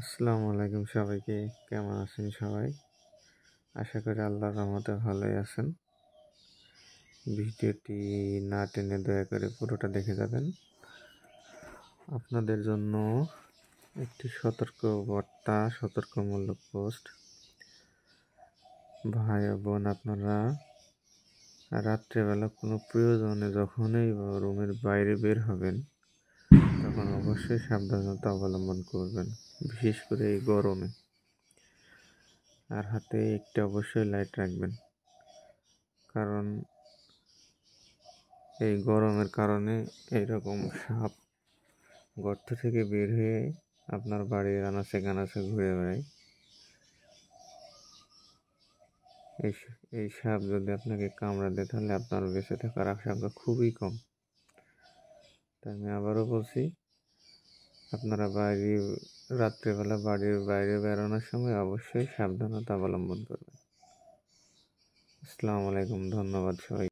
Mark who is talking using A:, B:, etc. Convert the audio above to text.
A: আসসালামু আলাইকুম সবাইকে কেমন আছেন সবাই আশা করি আল্লাহর রহমতে ভালোই আছেন ভিডিওটি না টেনে দয়া করে পুরোটা দেখে যাবেন আপনাদের জন্য একটি সতর্ক বার্তা সতর্কমূলক পোস্ট ভাই বোন আপনারা রাত্রেবেলা কোনো প্রয়োজনে যখনই রুমের বাইরে বের হবেন তখন অবশ্যই সাবধানতা অবলম্বন করবেন বিশেষ করে এই গরমে আর হাতে একটা অবশ্যই লাইট রাখবেন কারণ এই গরমের কারণে এইরকম সাপ গর্ত থেকে বের হয়ে আপনার বাড়ির আনাচে কানাচে ঘুরে বেড়ায় এই এই সাপ যদি আপনাকে কামড়া দেয় তাহলে আপনার বেঁচে থাকার আশঙ্কা খুবই কম তাই আমি আবারও বলছি আপনারা বাইরে রাত্রেবেলা বাড়ির বাইরে বেরোনোর সময় অবশ্যই সাবধানতা অবলম্বন করবেন আসসালামু আলাইকুম ধন্যবাদ সবাই